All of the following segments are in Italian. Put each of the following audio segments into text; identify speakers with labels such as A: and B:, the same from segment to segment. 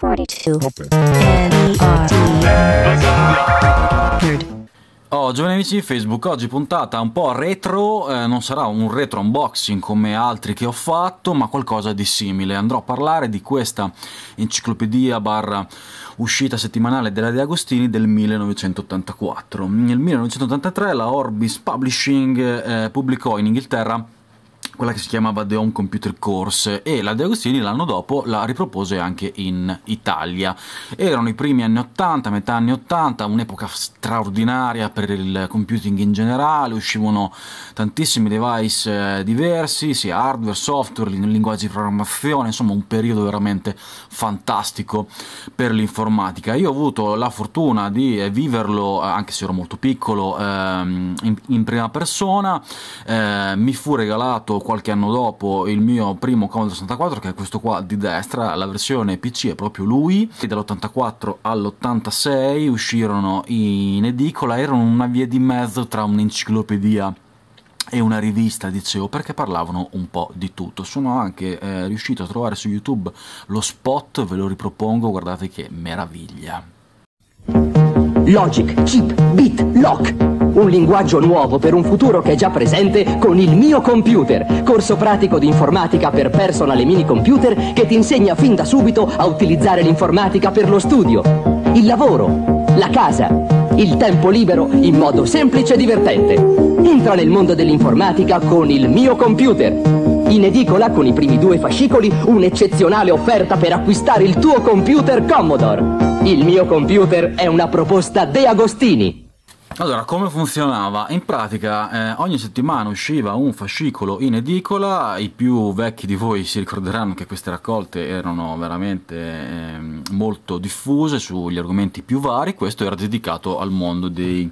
A: 42 Oh, giovani amici di Facebook, oggi puntata un po' retro, eh, non sarà un retro unboxing come altri che ho fatto, ma qualcosa di simile. Andrò a parlare di questa enciclopedia barra uscita settimanale della De Agostini del 1984. Nel 1983 la Orbis Publishing eh, pubblicò in Inghilterra quella che si chiamava The Home Computer Course e la De Agostini l'anno dopo la ripropose anche in Italia. Erano i primi anni 80, metà anni 80, un'epoca straordinaria per il computing in generale, uscivano tantissimi device eh, diversi, sia hardware, software, linguaggi di programmazione, insomma un periodo veramente fantastico per l'informatica. Io ho avuto la fortuna di eh, viverlo, eh, anche se ero molto piccolo, ehm, in, prima persona, mi fu regalato qualche anno dopo il mio primo Commodore 64 che è questo qua di destra, la versione PC è proprio lui, e dall'84 all'86 uscirono in edicola, erano una via di mezzo tra un'enciclopedia e una rivista, dicevo, perché parlavano un po' di tutto. Sono anche eh, riuscito a trovare su YouTube lo spot, ve lo ripropongo, guardate che meraviglia. Logic, chip, bit, lock un linguaggio nuovo per un futuro che è già presente con il mio computer, corso pratico di informatica per personal e mini computer che ti insegna fin da subito a utilizzare l'informatica per lo studio, il lavoro, la casa, il tempo libero in modo semplice e divertente. Entra nel mondo dell'informatica con il mio computer. In edicola con i primi due fascicoli un'eccezionale offerta per acquistare il tuo computer Commodore. Il mio computer è una proposta De Agostini. Allora, come funzionava? In pratica eh, ogni settimana usciva un fascicolo in edicola, i più vecchi di voi si ricorderanno che queste raccolte erano veramente eh, molto diffuse sugli argomenti più vari, questo era dedicato al mondo dei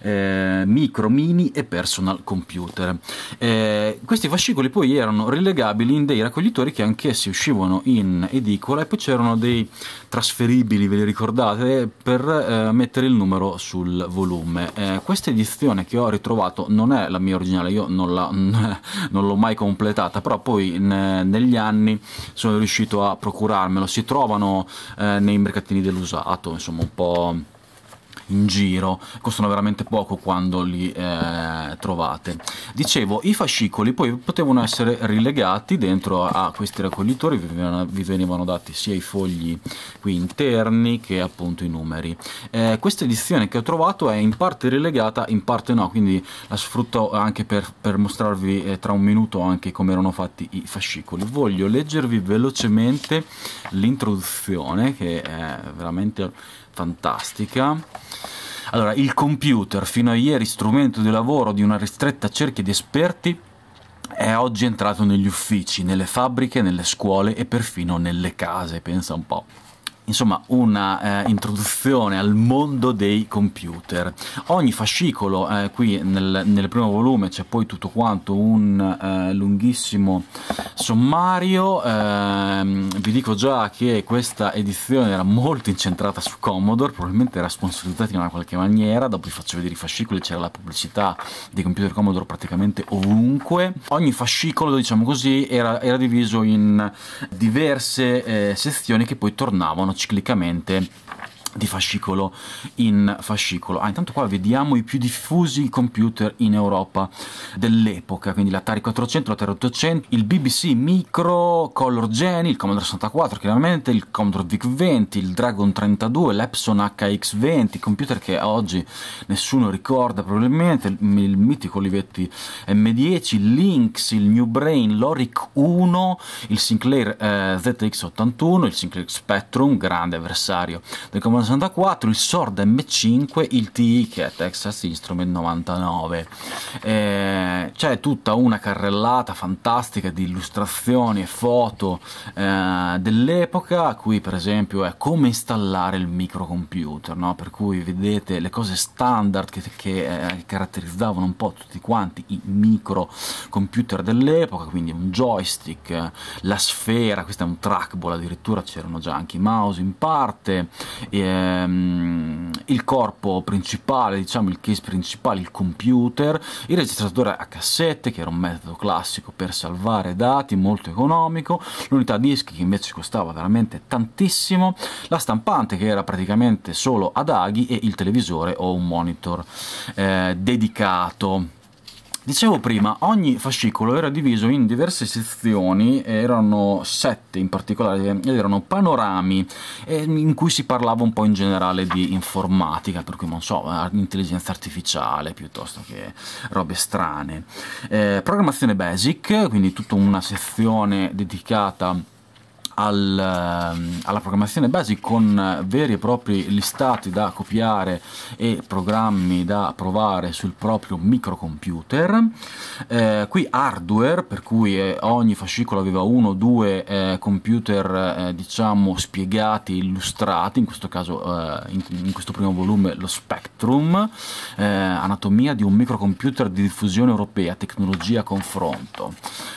A: eh, micro, mini e personal computer. Eh, questi fascicoli poi erano rilegabili in dei raccoglitori che anch'essi uscivano in edicola e poi c'erano dei trasferibili, ve li ricordate, per eh, mettere il numero sul volume. Eh, eh, questa edizione che ho ritrovato non è la mia originale io non l'ho mai completata però poi ne, eh, negli anni sono riuscito a procurarmelo si trovano eh, nei mercatini dell'usato insomma un po' in giro, costano veramente poco quando li eh, trovate. Dicevo, i fascicoli poi potevano essere rilegati dentro a questi raccoglitori, vi venivano dati sia i fogli qui interni che appunto i numeri. Eh, questa edizione che ho trovato è in parte rilegata, in parte no, quindi la sfrutto anche per, per mostrarvi eh, tra un minuto anche come erano fatti i fascicoli. Voglio leggervi velocemente l'introduzione che è veramente fantastica. Allora, il computer, fino a ieri strumento di lavoro di una ristretta cerchia di esperti, è oggi entrato negli uffici, nelle fabbriche, nelle scuole e perfino nelle case, pensa un po' insomma una eh, introduzione al mondo dei computer. Ogni fascicolo, eh, qui nel, nel, primo volume c'è poi tutto quanto un eh, lunghissimo sommario, ehm, vi dico già che questa edizione era molto incentrata su Commodore, probabilmente era sponsorizzata in una qualche maniera, dopo vi faccio vedere i fascicoli, c'era la pubblicità dei computer Commodore praticamente ovunque. Ogni fascicolo, diciamo così, era, era diviso in diverse eh, sezioni che poi tornavano ciclicamente di fascicolo in fascicolo. Ah, intanto qua vediamo i più diffusi computer in Europa dell'epoca, quindi l'Atari 400, l'Atari 800, il BBC Micro, Color Geni, il Commodore 64 chiaramente, il Commodore VIC-20, il Dragon 32, l'Epson HX-20, computer che oggi nessuno ricorda probabilmente, il, il mitico Olivetti M10, il Lynx, il New Brain, l'Oric 1, il Sinclair eh, ZX81, il Sinclair Spectrum, grande avversario del Commodore 1964, il Sword M5, il TI che è Texas Instrument 99. Eh, c'è tutta una carrellata fantastica di illustrazioni e foto eh, dell'epoca, qui per esempio è come installare il microcomputer, no? per cui vedete le cose standard che, che eh, caratterizzavano un po' tutti quanti i microcomputer dell'epoca, quindi un joystick, la sfera, questo è un trackball addirittura, c'erano già anche i mouse in parte, e, ehm, il corpo principale, diciamo il case principale, il computer, il registratore a cassette che era un metodo classico per salvare dati, molto economico, l'unità dischi che invece costava veramente tantissimo, la stampante che era praticamente solo ad aghi e il televisore o un monitor eh, dedicato. Dicevo prima, ogni fascicolo era diviso in diverse sezioni, erano sette in particolare, ed erano panorami eh, in cui si parlava un po' in generale di informatica, per cui non so, intelligenza artificiale piuttosto che robe strane. Eh, programmazione basic, quindi tutta una sezione dedicata al, ehm, alla programmazione basic con eh, veri e propri listati da copiare e programmi da provare sul proprio microcomputer. Eh, qui hardware, per cui eh, ogni fascicolo aveva uno o due eh, computer eh, diciamo spiegati, illustrati, in questo caso in, in, questo primo volume lo Spectrum, anatomia di un microcomputer di diffusione europea, tecnologia confronto.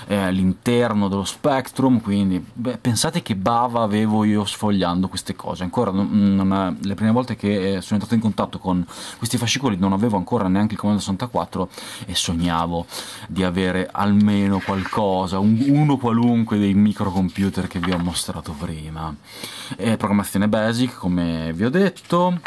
A: l'interno dello Spectrum, quindi beh, pensate Pensate che bava avevo io sfogliando queste cose, ancora non, non, le prime volte che eh, sono entrato in contatto con questi fascicoli non avevo ancora neanche il comando 64 e sognavo di avere almeno qualcosa, un, uno qualunque dei microcomputer che vi ho mostrato prima. E eh, programmazione basic come vi ho detto,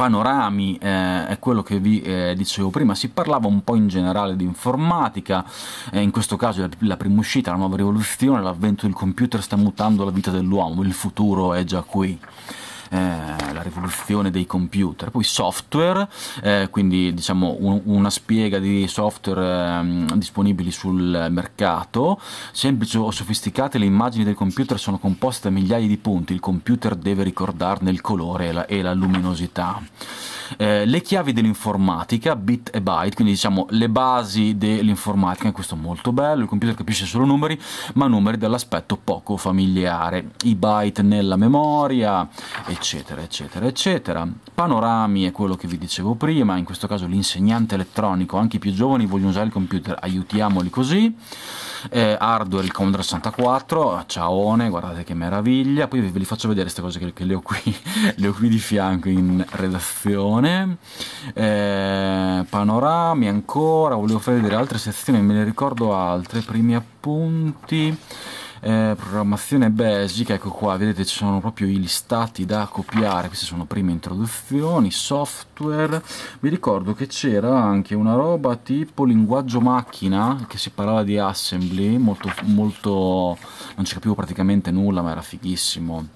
A: panorami eh, è quello che vi eh, dicevo prima, si parlava un po' in generale di informatica, eh, in questo caso la, la prima uscita, la nuova rivoluzione, l'avvento del computer sta mutando la vita dell'uomo, il futuro è già qui. Eh, la rivoluzione dei computer, poi software, eh, quindi diciamo un, una spiega di software ehm, disponibili sul mercato, semplici o sofisticate le immagini del computer sono composte da migliaia di punti, il computer deve ricordarne il colore e la, e la luminosità eh, le chiavi dell'informatica, bit e byte, quindi diciamo le basi dell'informatica, questo è molto bello, il computer capisce solo numeri, ma numeri dall'aspetto poco familiare, i byte nella memoria, eccetera, eccetera, eccetera. Panorami è quello che vi dicevo prima, in questo caso l'insegnante elettronico, anche i più giovani vogliono usare il computer, aiutiamoli così. Eh, hardware il Commodore 64, ciaone, guardate che meraviglia, poi ve li faccio vedere queste cose che, che le, ho qui, le ho qui di fianco in redazione sezione, eh, panorami ancora, volevo fare vedere altre sezioni, me ne ricordo altre, primi appunti, eh, programmazione basic, ecco qua, vedete ci sono proprio i listati da copiare, queste sono prime introduzioni, software, mi ricordo che c'era anche una roba tipo linguaggio macchina, che si parlava di assembly, molto, molto non ci capivo praticamente nulla, ma era fighissimo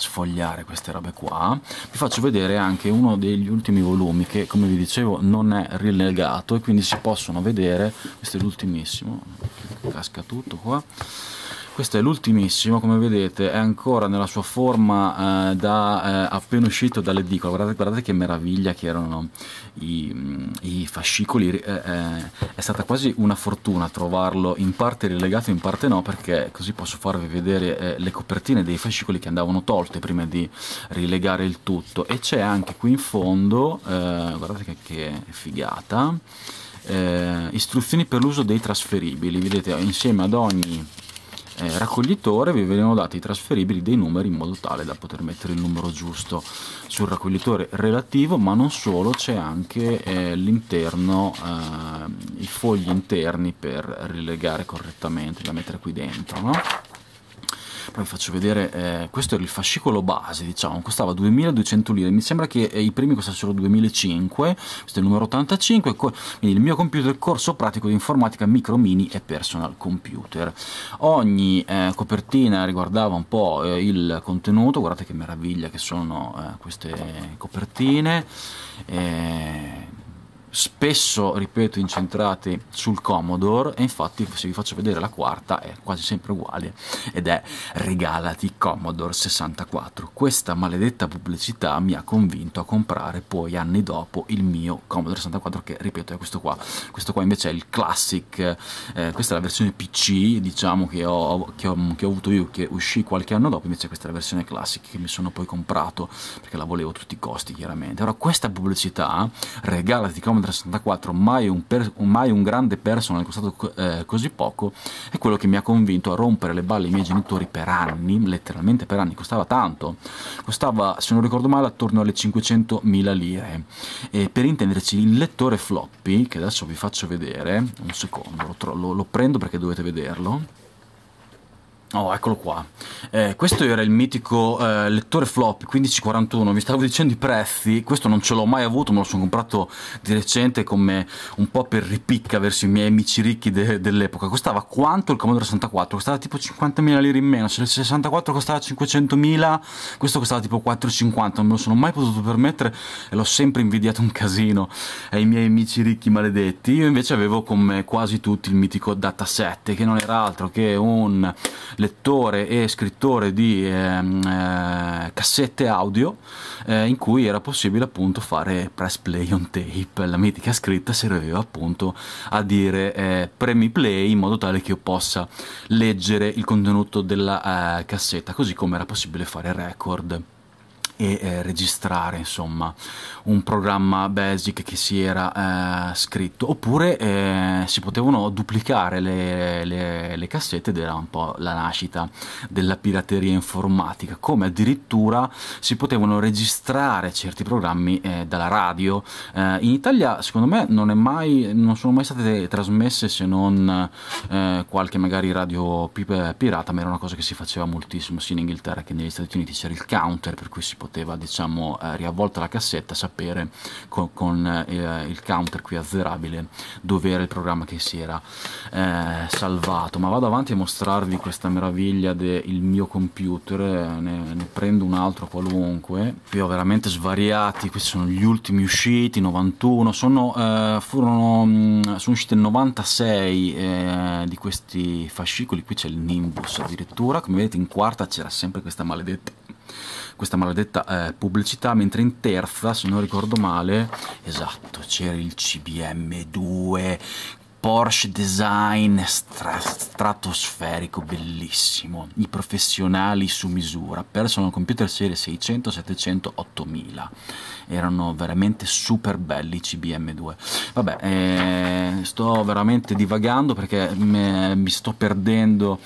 A: sfogliare queste robe qua vi faccio vedere anche uno degli ultimi volumi che come vi dicevo non è rilegato e quindi si possono vedere questo è l'ultimissimo casca tutto qua questo è l'ultimissimo come vedete è ancora nella sua forma eh, da, eh, appena uscito dall'edicola guardate, guardate, che meraviglia che erano i, mm, i fascicoli eh, eh, è stata quasi una fortuna trovarlo in parte rilegato in parte no perché così posso farvi vedere eh, le copertine dei fascicoli che andavano tolte prima di rilegare il tutto e c'è anche qui in fondo eh, guardate che, che figata eh, istruzioni per l'uso dei trasferibili vedete insieme ad ogni eh, raccoglitore vi venivano dati i trasferibili dei numeri in modo tale da poter mettere il numero giusto sul raccoglitore relativo ma non solo c'è anche eh, l'interno eh, i fogli interni per rilegare correttamente da mettere qui dentro no? poi vi faccio vedere, eh, questo era il fascicolo base, diciamo, costava 2200 lire, mi sembra che eh, i primi costassero 2005, questo è il numero 85, quindi il mio computer corso pratico di informatica micro mini e personal computer. Ogni eh, copertina riguardava un po' eh, il contenuto, guardate che meraviglia che sono eh, queste copertine. Eh, spesso, ripeto, incentrate sul Commodore e infatti se vi faccio vedere la quarta è quasi sempre uguale ed è regalati Commodore 64. Questa maledetta pubblicità mi ha convinto a comprare poi anni dopo il mio Commodore 64 che ripeto è questo qua. Questo qua invece è il Classic, eh, questa è la versione PC diciamo che ho, che, ho, che ho avuto io che uscì qualche anno dopo, invece questa è la versione Classic che mi sono poi comprato perché la volevo a tutti i costi chiaramente. Allora questa pubblicità, regalati Commodore 64, mai un, per, mai un grande personal è costato eh, così poco, è quello che mi ha convinto a rompere le balle ai miei genitori per anni, letteralmente per anni, costava tanto, costava, se non ricordo male, attorno alle 500.000 lire. E per intenderci, il lettore floppy, che adesso vi faccio vedere, un secondo, lo, lo prendo perché dovete vederlo, Oh, eccolo qua. Eh, questo era il mitico eh, lettore floppy 1541. Vi stavo dicendo i prezzi. Questo non ce l'ho mai avuto, me lo sono comprato di recente come un po' per ripicca verso i miei amici ricchi de dell'epoca. Costava quanto il Commodore 64? Costava tipo 50.000 lire in meno. Se il 64 costava 500.000, questo costava tipo 4,50. Non me lo sono mai potuto permettere e l'ho sempre invidiato un casino ai miei amici ricchi maledetti. Io invece avevo come quasi tutti il mitico dataset, che non era altro che un lettore e scrittore di ehm, eh, cassette audio eh, in cui era possibile appunto fare press play on tape, la mitica scritta serviva appunto a dire eh, premi play in modo tale che io possa leggere il contenuto della cassetta, così come era possibile fare record e eh, registrare insomma un programma basic che si era eh, scritto oppure eh, si potevano duplicare le, le, le, cassette ed era un po' la nascita della pirateria informatica come addirittura si potevano registrare certi programmi eh, dalla radio eh, in Italia secondo me non, mai, non, sono mai state trasmesse se non eh, qualche magari radio pirata ma era una cosa che si faceva moltissimo sia in Inghilterra che negli Stati Uniti c'era il counter per cui si poteva poteva diciamo eh, riavvolta la cassetta sapere con, con eh, il counter qui azzerabile dove era il programma che si era eh, salvato ma vado avanti a mostrarvi questa meraviglia del mio computer eh, ne, ne, prendo un altro qualunque qui ho veramente svariati questi sono gli ultimi usciti 91 sono eh, furono sono uscite 96 eh, di questi fascicoli qui c'è il nimbus addirittura come vedete in quarta c'era sempre questa maledetta questa maledetta eh, pubblicità, mentre in terza, se non ricordo male, esatto, c'era il CBM2 Porsche design stra stratosferico, bellissimo, i professionali su misura, personal computer serie 600, 700, 8000, erano veramente super belli i CBM2. Vabbè, eh, sto veramente divagando perché me, mi sto perdendo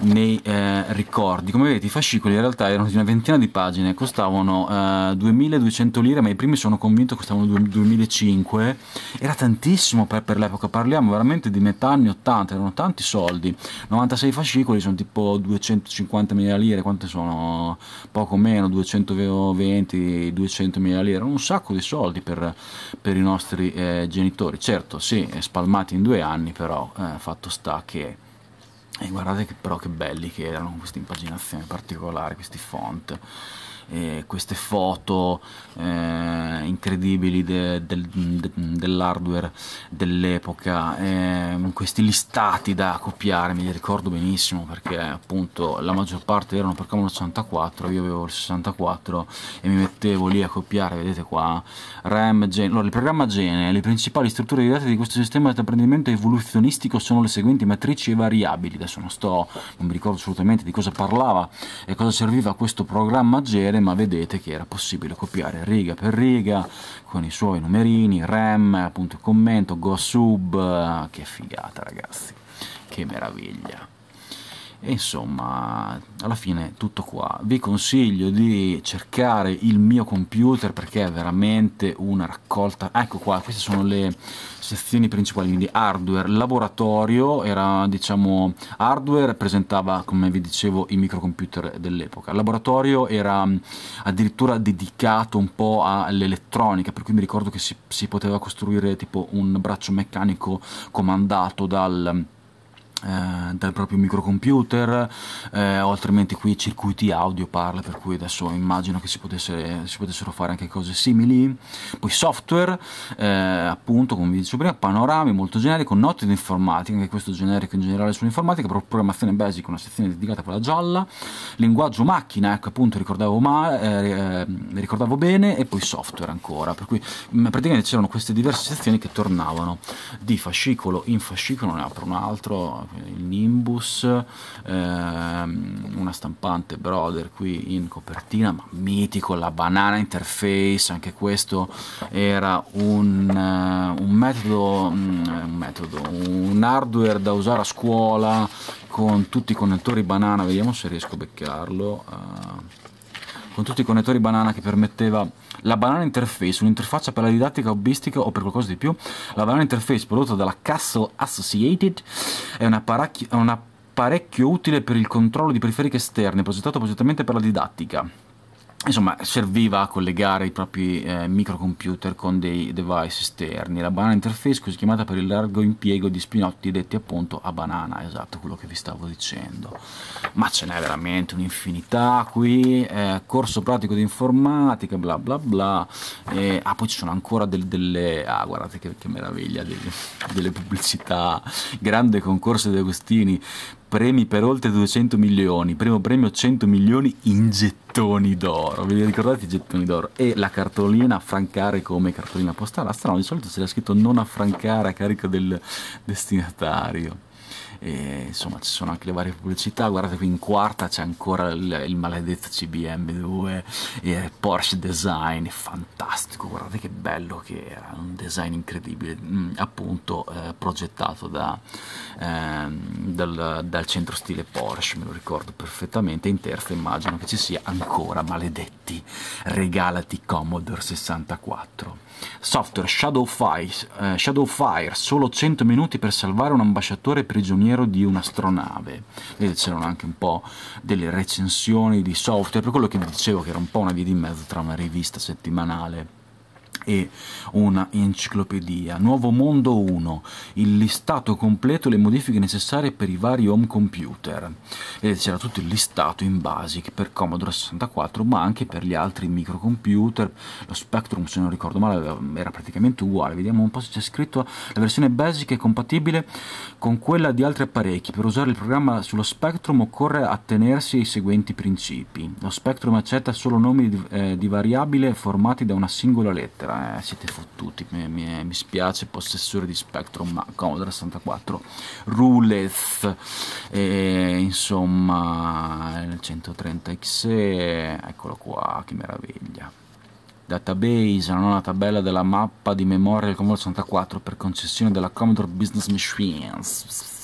A: nei eh, ricordi. Come vedete i fascicoli in realtà erano di una ventina di pagine, costavano eh, 2200 lire, ma i primi sono convinto costavano 2005, era tantissimo per, per l'epoca, parliamo veramente particolarmente di metà anni 80, erano tanti soldi, 96 fascicoli sono tipo 250 mila lire, quante sono? Poco meno, 220, 200 mila lire, un sacco di soldi per, per i nostri eh, genitori, certo sì, spalmati in due anni, però eh, fatto sta che... E eh, guardate che, però che belli che erano queste impaginazioni particolari, questi font eh, queste foto eh, incredibili de, de, de, dell'hardware dell'epoca, eh, questi listati da copiare, me li ricordo benissimo perché appunto la maggior parte erano per Commodore 64, io avevo il 64 e mi mettevo lì a copiare, vedete qua, RAM, Gen, allora il programma Gene, le principali strutture di dati di questo sistema di apprendimento evoluzionistico sono le seguenti matrici e variabili, adesso non sto, non mi ricordo assolutamente di cosa parlava e cosa serviva questo programma Gene, ma vedete che era possibile copiare riga per riga con i suoi numerini, rem, appunto commento, go sub, che figata ragazzi, che meraviglia. E insomma, alla fine tutto qua. Vi consiglio di cercare il mio computer perché è veramente una raccolta. Ecco qua, queste sono le sezioni principali, quindi hardware, laboratorio, era diciamo hardware, presentava come vi dicevo i microcomputer dell'epoca. Laboratorio era mm, addirittura dedicato un po' all'elettronica, per cui mi ricordo che si, si poteva costruire tipo un braccio meccanico comandato dal eh, dal proprio microcomputer eh, o altrimenti qui circuiti audio parla per cui adesso immagino che si, potesse, si potessero fare anche cose simili poi software eh, appunto come vi dicevo prima panorami molto generico note di informatica anche questo generico in generale sull'informatica programmazione basic una sezione dedicata a quella gialla linguaggio macchina ecco appunto ricordavo, ma, eh, eh, ricordavo bene e poi software ancora per cui mm, praticamente c'erano queste diverse sezioni che tornavano di fascicolo in fascicolo ne apro un altro il Nimbus, ehm, una stampante Brother qui in copertina, ma mitico, la banana interface, anche questo era un, uh, un metodo, mm, un metodo, un hardware da usare a scuola con tutti i connettori banana, vediamo se riesco a beccarlo. Uh, eh con tutti i connettori banana che permetteva la banana interface, un'interfaccia per la didattica hobbistica o per qualcosa di più. La banana interface prodotta dalla Castle Associated è un apparecchio, un apparecchio utile per il controllo di periferiche esterne, progettato appositamente per la didattica insomma serviva a collegare i propri eh, microcomputer con dei device esterni la banana interface così chiamata per il largo impiego di spinotti detti appunto a banana esatto quello che vi stavo dicendo ma ce n'è veramente un'infinità qui eh, corso pratico di informatica bla bla bla e, ah poi ci sono ancora del, delle ah guardate che, che meraviglia delle, delle pubblicità grande concorso di Agostini premi per oltre 200 milioni, primo premio 100 milioni in gettoni d'oro, vi ricordate i gettoni d'oro? E la cartolina affrancare come cartolina postale, strano, di solito c'era scritto non affrancare a carico del destinatario e, insomma ci sono anche le varie pubblicità guardate qui in quarta c'è ancora il, il maledetto CBM2 eh, Porsche Design fantastico guardate che bello che era un design incredibile mm, appunto eh, progettato da, eh, dal, dal centro stile Porsche me lo ricordo perfettamente in terza immagino che ci sia ancora maledetti regalati Commodore 64 Software Shadowfire, eh, Shadowfire solo 100 minuti per salvare un ambasciatore prigioniero di un'astronave. Vedete, c'erano anche un po' delle recensioni di software, per quello che vi dicevo che era un po' una via di mezzo tra una rivista settimanale e una enciclopedia. Nuovo Mondo 1, il listato completo e le modifiche necessarie per i vari home computer. E c'era tutto il listato in basic per Commodore 64, ma anche per gli altri microcomputer. Lo Spectrum, se non ricordo male, era praticamente uguale. Vediamo un po' se c'è scritto la versione basic è compatibile con quella di altri apparecchi. Per usare il programma sullo Spectrum occorre attenersi ai seguenti principi. Lo Spectrum accetta solo nomi di, eh, di variabile formati da una singola lettera Spectra, eh, siete fottuti, mi, mi, mi, spiace, possessore di Spectrum, ma Commodore 64, Ruleth, e, insomma il 130XE, eccolo qua, che meraviglia. Database, la nuova tabella della mappa di memoria del Commodore 64 per concessione della Commodore Business Machines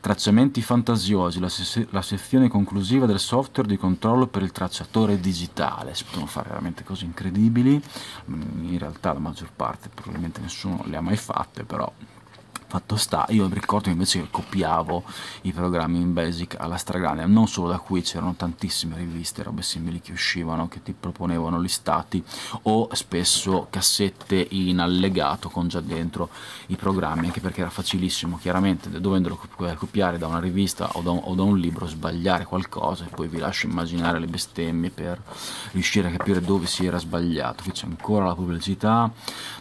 A: tracciamenti fantasiosi, la, se la, sezione conclusiva del software di controllo per il tracciatore digitale, si possono fare veramente cose incredibili, in realtà la maggior parte probabilmente nessuno le ha mai fatte, però fatto sta io ricordo invece che copiavo i programmi in basic alla stragrande non solo da qui c'erano tantissime riviste robe simili che uscivano che ti proponevano listati o spesso cassette in allegato con già dentro i programmi anche perché era facilissimo chiaramente dovendolo copiare da una rivista o da un, o da un libro sbagliare qualcosa e poi vi lascio immaginare le bestemmie per riuscire a capire dove si era sbagliato qui c'è ancora la pubblicità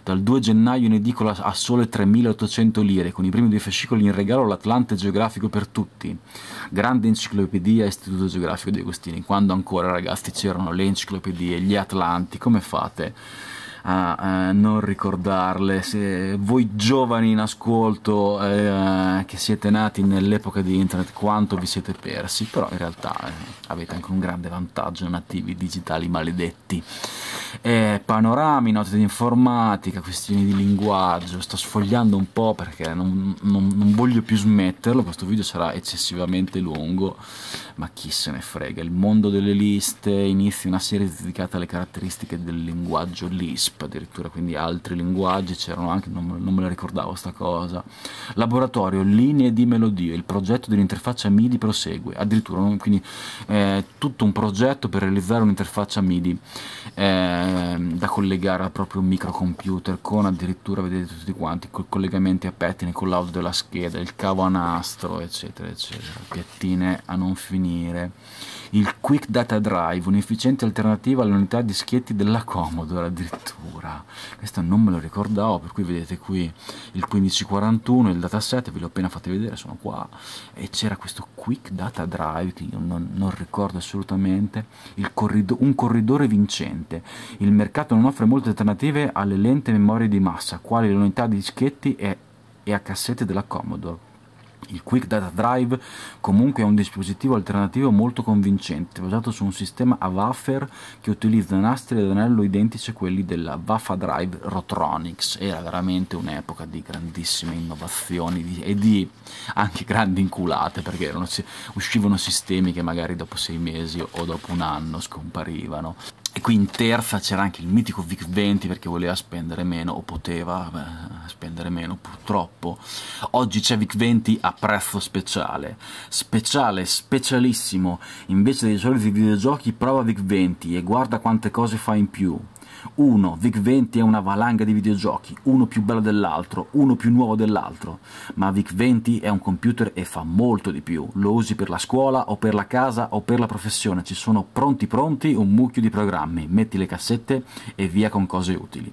A: dal 2 gennaio in edicola a sole 3800 lire acquisire con i primi due fascicoli in regalo l'Atlante geografico per tutti, grande enciclopedia istituto geografico di Agostini, quando ancora ragazzi c'erano le enciclopedie, gli Atlanti, come fate? a, non ricordarle. Se voi giovani in ascolto eh, che siete nati nell'epoca di internet, quanto vi siete persi, però in realtà eh, avete anche un grande vantaggio, nativi digitali maledetti eh, panorami, note di informatica, questioni di linguaggio, sto sfogliando un po' perché non, non, non voglio più smetterlo, questo video sarà eccessivamente lungo, ma chi se ne frega, il mondo delle liste, inizia una serie dedicata alle caratteristiche del linguaggio Lisp, addirittura quindi altri linguaggi, c'erano anche, non, non me la ricordavo sta cosa, laboratorio, linee di melodia, il progetto dell'interfaccia MIDI prosegue, addirittura quindi eh, tutto un progetto per realizzare un'interfaccia MIDI. Eh, Ehm, da collegare al proprio microcomputer con addirittura vedete tutti quanti con collegamenti a pettine con l'audio della scheda il cavo a nastro eccetera eccetera piattine a non finire il quick data drive un'efficiente alternativa alle all'unità dischetti della Commodore addirittura questo non me lo ricordavo per cui vedete qui il 1541 il dataset ve l'ho appena fatto vedere sono qua e c'era questo quick data drive che io non, non ricordo assolutamente il corrido un corridore vincente il mercato non offre molte alternative alle lente memorie di massa, quali le unità di dischetti e, e a cassette della Commodore. Il Quick Data Drive comunque è un dispositivo alternativo molto convincente, basato su un sistema a wafer che utilizza nastri ad anello identici a quelli della Wafa Drive Rotronics. Era veramente un'epoca di grandissime innovazioni e di anche grandi inculate, perché erano, uscivano sistemi che magari dopo sei mesi o dopo un anno scomparivano. E qui in terza c'era anche il mitico Vic 20 perché voleva spendere meno o poteva beh, spendere meno purtroppo. Oggi c'è Vic 20 a prezzo speciale, speciale, specialissimo, invece dei soliti videogiochi prova Vic 20 e guarda quante cose fa in più. Uno, VIC-20 è una valanga di videogiochi, uno più bello dell'altro, uno più nuovo dell'altro, ma VIC-20 è un computer e fa molto di più, lo usi per la scuola o per la casa o per la professione, ci sono pronti pronti un mucchio di programmi, metti le cassette e via con cose utili.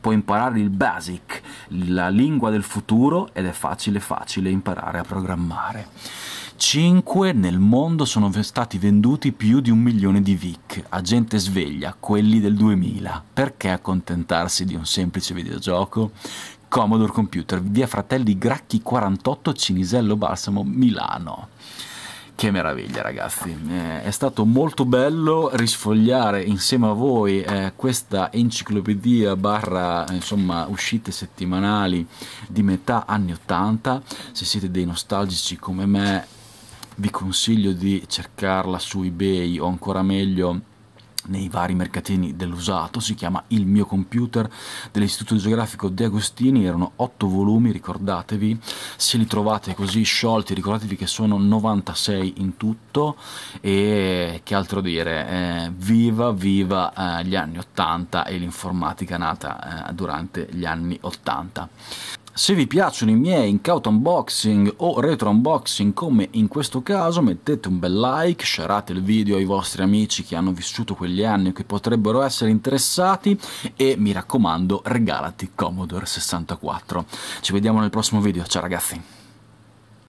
A: Puoi imparare il basic, la lingua del futuro ed è facile facile imparare a programmare. 5 nel mondo sono stati venduti più di un milione di Vic, a gente sveglia, quelli del 2000. Perché accontentarsi di un semplice videogioco? Commodore Computer, via Fratelli Gracchi 48, Cinisello Balsamo, Milano. Che meraviglia ragazzi, eh, è stato molto bello risfogliare insieme a voi eh, questa enciclopedia barra insomma uscite settimanali di metà anni 80, se siete dei nostalgici come me vi consiglio di cercarla su ebay o ancora meglio nei vari mercatini dell'usato, si chiama Il mio computer dell'Istituto Geografico De Agostini, erano otto volumi, ricordatevi, se li trovate così sciolti, ricordatevi che sono 96 in tutto e che altro dire, eh, viva viva eh, gli anni 80 e l'informatica nata eh, durante gli anni 80. Se vi piacciono i miei incauto unboxing o retro unboxing come in questo caso mettete un bel like, shareate il video ai vostri amici che hanno vissuto quegli anni e che potrebbero essere interessati e mi raccomando regalati Commodore 64. Ci vediamo nel prossimo video, ciao ragazzi!